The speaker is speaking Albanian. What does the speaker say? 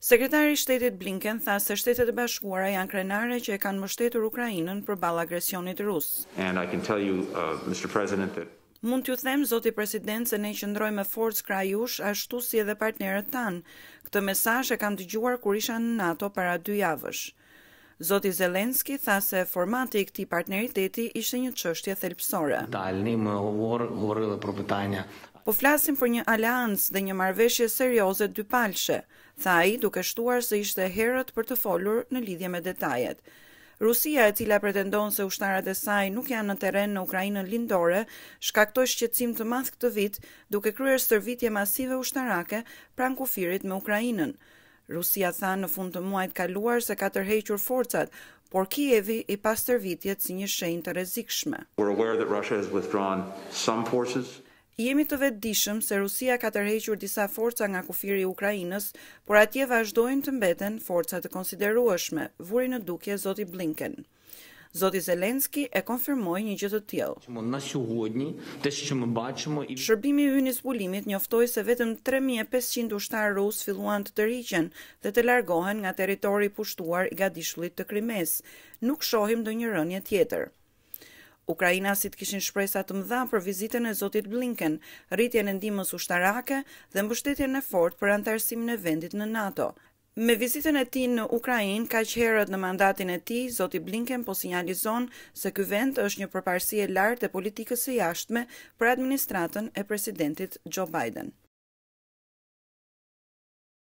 Sekretari i Shtetit Blinken tha se Shtetet e Bashkuara janë krenare që e kanë mbështetur Ukrainën përballë agresionit rus. And I can tell you uh, Mr. President that Mund t'ju them zoti president se ne qëndrojmë me forcë krajush ashtu si edhe partnerët tan. Këtë mesazh e kam dëgjuar kur isha në NATO para dy javësh. Zoti Zelenski tha se formati i këtij partneriteti ishte një çështje thelpsore. Uh, po flasim për një aleancë dhe një marveshje serioze dy palshe, tha i duke shtuar se ishte herët për të folur në lidhje me detajet. Rusia e cila pretendon se ushtarët e saj nuk janë në teren në Ukrajinën lindore, shkaktoi shqetësim të madh këtë vit duke kryer stërvitje masive ushtarake pranë kufirit me Ukrainën. Rusia tha në fund të muajit kaluar se ka tërhequr forcat, por Kievi i tërvitjet si një shenjë të rrezikshme. Jemi të vetëdijshëm se Rusia ka tërhequr disa forca nga kufiri i Ukrainës, por atje vazhdojnë të mbeten forca të konsiderueshme, vuri në dukje zoti Blinken. Zoti Zelenski e konfirmoi një gjë të tillë. Shërbimi i hyrjes bulimit njoftoi se vetëm 3500 ushtarë rus filluan të tërhiqen dhe të largohen nga territori pushtuar i gadishullit të Krimes. Nuk shohim ndonjë rënje tjetër. Ukrajinasit kishin shpresa të mëdha për vizitën e Zotit Blinken, rritjen e ndihmës ushtarake dhe mbështetjen e fortë për antarësimin e vendit në NATO. Me vizitën e tij në Ukrainë kaq herët në mandatin e tij, Zoti Blinken po sinjalizon se ky vend është një përparësi e lartë e politikës së jashtme për administratën e presidentit Joe Biden.